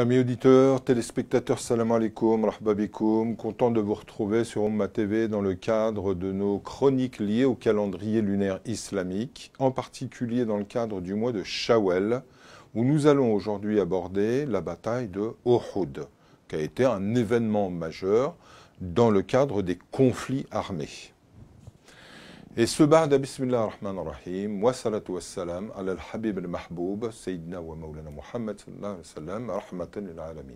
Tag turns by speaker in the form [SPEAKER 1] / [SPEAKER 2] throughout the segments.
[SPEAKER 1] Amis auditeurs, téléspectateurs, salam alaikum, rahbabikoum, content de vous retrouver sur Umma TV dans le cadre de nos chroniques liées au calendrier lunaire islamique, en particulier dans le cadre du mois de Shawwal, où nous allons aujourd'hui aborder la bataille de Uhud, qui a été un événement majeur dans le cadre des conflits armés. Et ce bar d'Abismillah ar-Rahman ar-Rahim, Wassalatu wa salam al Habib al-Mahboub, Seydna wa maulana Muhammad sallallahu alayhi wa sallam, ar-Rahmatan l'Alamin.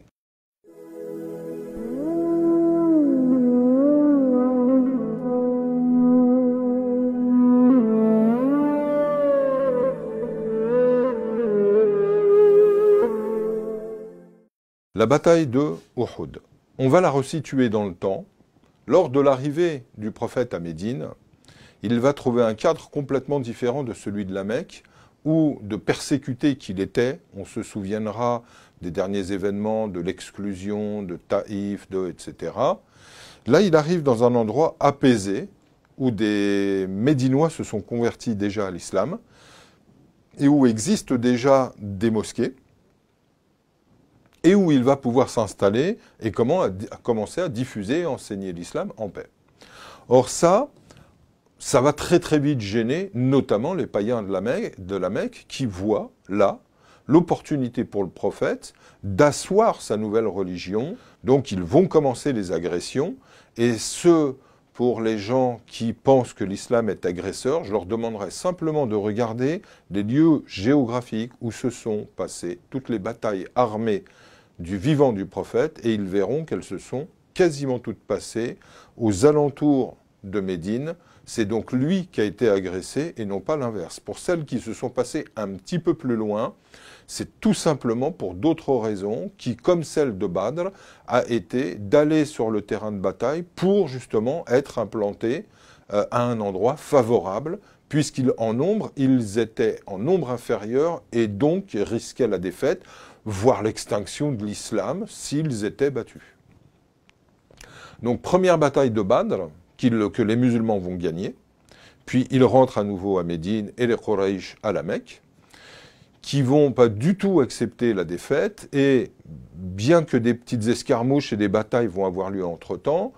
[SPEAKER 1] La bataille de Uhud. On va la resituer dans le temps, lors de l'arrivée du prophète à Médine il va trouver un cadre complètement différent de celui de la Mecque ou de persécuté qu'il était. On se souviendra des derniers événements, de l'exclusion, de Taïf, de, etc. Là, il arrive dans un endroit apaisé où des Médinois se sont convertis déjà à l'islam et où existent déjà des mosquées et où il va pouvoir s'installer et comment commencer à diffuser et enseigner l'islam en paix. Or ça, ça va très très vite gêner notamment les païens de la Mecque, qui voient là l'opportunité pour le prophète d'asseoir sa nouvelle religion. Donc ils vont commencer les agressions et ce pour les gens qui pensent que l'islam est agresseur, je leur demanderai simplement de regarder les lieux géographiques où se sont passées toutes les batailles armées du vivant du prophète et ils verront qu'elles se sont quasiment toutes passées aux alentours de Médine. C'est donc lui qui a été agressé et non pas l'inverse. Pour celles qui se sont passées un petit peu plus loin, c'est tout simplement pour d'autres raisons qui, comme celle de Badr, a été d'aller sur le terrain de bataille pour justement être implanté euh, à un endroit favorable, puisqu'ils en nombre, ils étaient en nombre inférieur et donc risquaient la défaite, voire l'extinction de l'islam s'ils étaient battus. Donc première bataille de Badr, que les musulmans vont gagner. Puis ils rentrent à nouveau à Médine et les Quraysh à la Mecque, qui vont pas du tout accepter la défaite. Et bien que des petites escarmouches et des batailles vont avoir lieu entre-temps,